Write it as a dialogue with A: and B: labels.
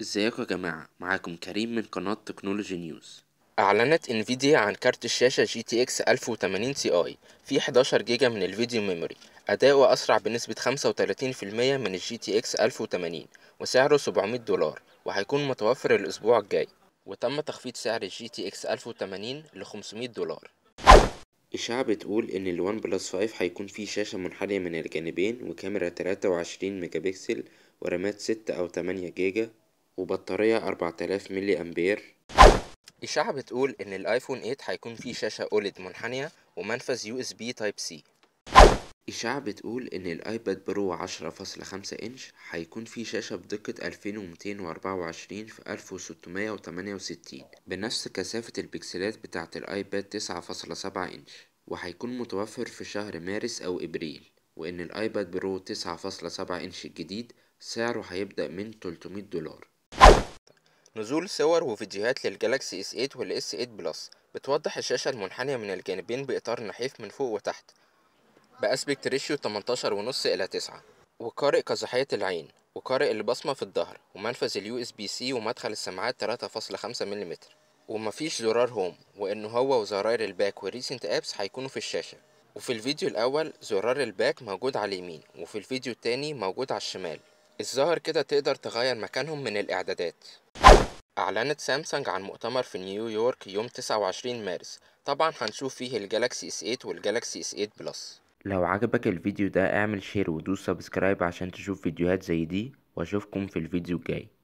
A: ازيكم يا جماعة معاكم كريم من قناة تكنولوجي نيوز أعلنت انفيديا عن كارت الشاشة جي تي اكس 1080 تي اي في 11 جيجا من الفيديو ميموري أداؤه أسرع بنسبة 35% من الجي تي اكس 1080 وسعره 700 دولار وهيكون متوفر الأسبوع الجاي وتم تخفيض سعر الجي تي اكس 1080 ل 500 دولار إشاعة بتقول إن الوان بلس 5 هيكون فيه شاشة منحنية من الجانبين وكاميرا 23 ميجا بكسل ورامات 6 أو 8 جيجا وبطارية 4000 ملي أمبير إشاعة بتقول إن الآيفون 8 هيكون فيه شاشة أولد منحنية ومنفذ يو اس بي تايب سي إشاعة بتقول إن الآيباد برو 10.5 إنش هيكون فيه شاشة بدقة 2224 في 1668 بنفس كثافة البكسلات بتاعة الآيباد 9.7 إنش وهيكون متوفر في شهر مارس أو إبريل وإن الآيباد برو 9.7 إنش الجديد سعره هيبدأ من 300 دولار نزول صور وفيديوهات للجالكسي اس 8 والاس 8 بلس بتوضح الشاشة المنحنية من الجانبين بإطار نحيف من فوق وتحت بأسبكت ريشيو 18.5 إلى 9 وقارئ قزحية العين وقارئ البصمة في الظهر ومنفذ اليو اس بي سي ومدخل السماعات 3.5 ملم ومفيش زرار هوم وإنه هو وزراير الباك وريسنت أبس هيكونوا في الشاشة وفي الفيديو الأول زرار الباك موجود على اليمين وفي الفيديو التاني موجود على الشمال الظاهر كده تقدر تغير مكانهم من الإعدادات أعلنت سامسونج عن مؤتمر في نيويورك يوم 29 مارس طبعا هنشوف فيه الجالكسي S8 والجالكسي S8 بلس لو عجبك الفيديو ده اعمل شير ودوس سبسكرايب عشان تشوف فيديوهات زي دي واشوفكم في الفيديو الجاي